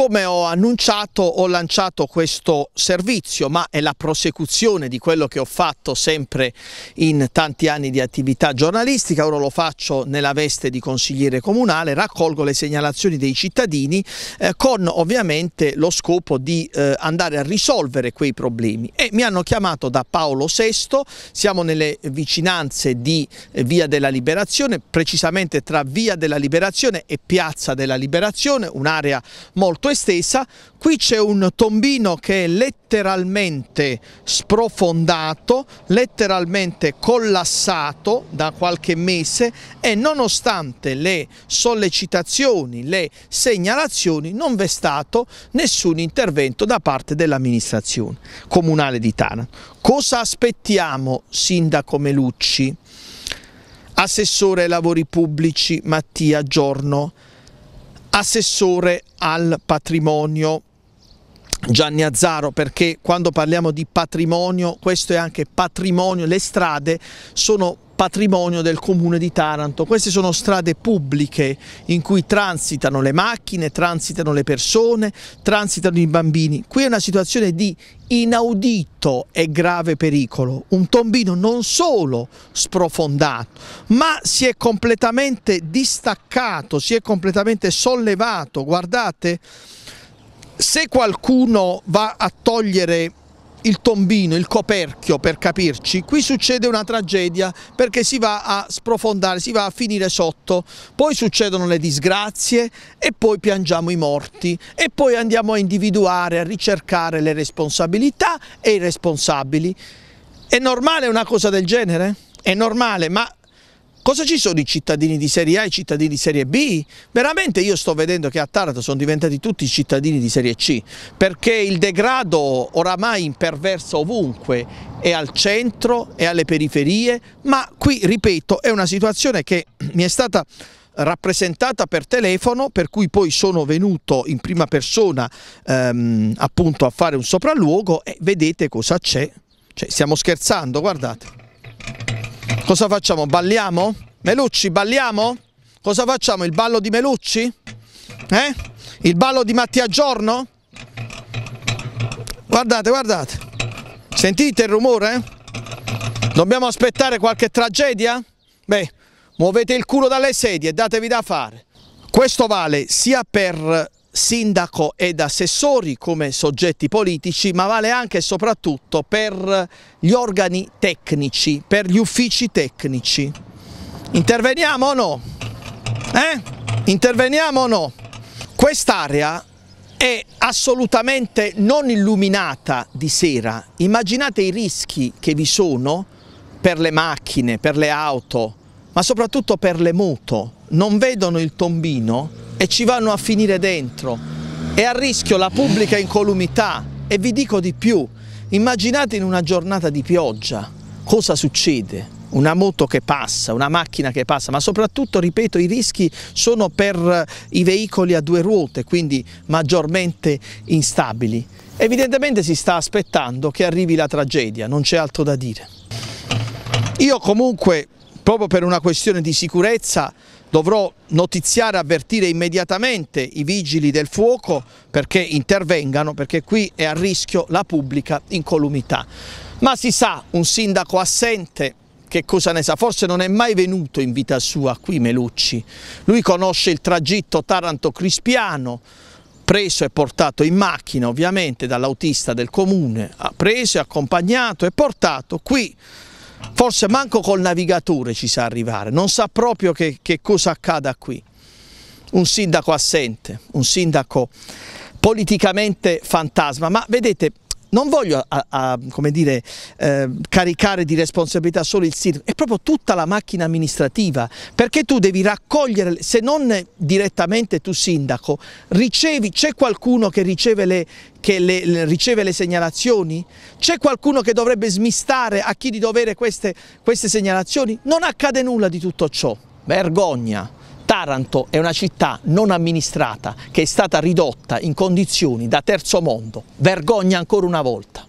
Come ho annunciato ho lanciato questo servizio ma è la prosecuzione di quello che ho fatto sempre in tanti anni di attività giornalistica, ora lo faccio nella veste di consigliere comunale, raccolgo le segnalazioni dei cittadini eh, con ovviamente lo scopo di eh, andare a risolvere quei problemi e mi hanno chiamato da Paolo VI, siamo nelle vicinanze di eh, Via della Liberazione, precisamente tra Via della Liberazione e Piazza della Liberazione, un'area molto esterna stessa. Qui c'è un tombino che è letteralmente sprofondato, letteralmente collassato da qualche mese e nonostante le sollecitazioni, le segnalazioni, non v'è stato nessun intervento da parte dell'amministrazione comunale di Taranto. Cosa aspettiamo, Sindaco Melucci? Assessore ai lavori pubblici Mattia Giorno, assessore al patrimonio Gianni Azzaro perché quando parliamo di patrimonio questo è anche patrimonio, le strade sono patrimonio del comune di Taranto. Queste sono strade pubbliche in cui transitano le macchine, transitano le persone, transitano i bambini. Qui è una situazione di inaudito e grave pericolo. Un tombino non solo sprofondato, ma si è completamente distaccato, si è completamente sollevato. Guardate, se qualcuno va a togliere il tombino, il coperchio per capirci, qui succede una tragedia perché si va a sprofondare, si va a finire sotto, poi succedono le disgrazie e poi piangiamo i morti e poi andiamo a individuare, a ricercare le responsabilità e i responsabili. È normale una cosa del genere? È normale, ma Cosa ci sono i cittadini di Serie A e i cittadini di Serie B? Veramente io sto vedendo che a Taranto sono diventati tutti cittadini di Serie C perché il degrado oramai imperversa ovunque, è al centro, è alle periferie, ma qui ripeto è una situazione che mi è stata rappresentata per telefono per cui poi sono venuto in prima persona ehm, appunto a fare un sopralluogo e vedete cosa c'è, cioè, stiamo scherzando guardate. Cosa facciamo? Balliamo? Melucci, balliamo? Cosa facciamo? Il ballo di Melucci? Eh? Il ballo di Mattia Giorno? Guardate, guardate. Sentite il rumore? Dobbiamo aspettare qualche tragedia? Beh, muovete il culo dalle sedie e datevi da fare. Questo vale sia per sindaco ed assessori come soggetti politici, ma vale anche e soprattutto per gli organi tecnici, per gli uffici tecnici. Interveniamo o no? Eh? Interveniamo o no? Quest'area è assolutamente non illuminata di sera. Immaginate i rischi che vi sono per le macchine, per le auto, ma soprattutto per le moto. Non vedono il tombino e ci vanno a finire dentro. È a rischio la pubblica incolumità e vi dico di più, immaginate in una giornata di pioggia cosa succede una moto che passa, una macchina che passa, ma soprattutto, ripeto, i rischi sono per eh, i veicoli a due ruote, quindi maggiormente instabili. Evidentemente si sta aspettando che arrivi la tragedia, non c'è altro da dire. Io comunque, proprio per una questione di sicurezza, dovrò notiziare, avvertire immediatamente i vigili del fuoco perché intervengano, perché qui è a rischio la pubblica incolumità. Ma si sa, un sindaco assente che cosa ne sa? Forse non è mai venuto in vita sua qui Melucci. Lui conosce il tragitto Taranto-Crispiano, preso e portato in macchina ovviamente dall'autista del comune, preso, e accompagnato e portato qui forse manco col navigatore ci sa arrivare, non sa proprio che, che cosa accada qui. Un sindaco assente, un sindaco politicamente fantasma, ma vedete non voglio a, a, dire, eh, caricare di responsabilità solo il sindaco, è proprio tutta la macchina amministrativa, perché tu devi raccogliere, se non direttamente tu sindaco, c'è qualcuno che, riceve le, che le, le, riceve le segnalazioni? C'è qualcuno che dovrebbe smistare a chi di dovere queste, queste segnalazioni? Non accade nulla di tutto ciò, vergogna. Taranto è una città non amministrata che è stata ridotta in condizioni da terzo mondo. Vergogna ancora una volta.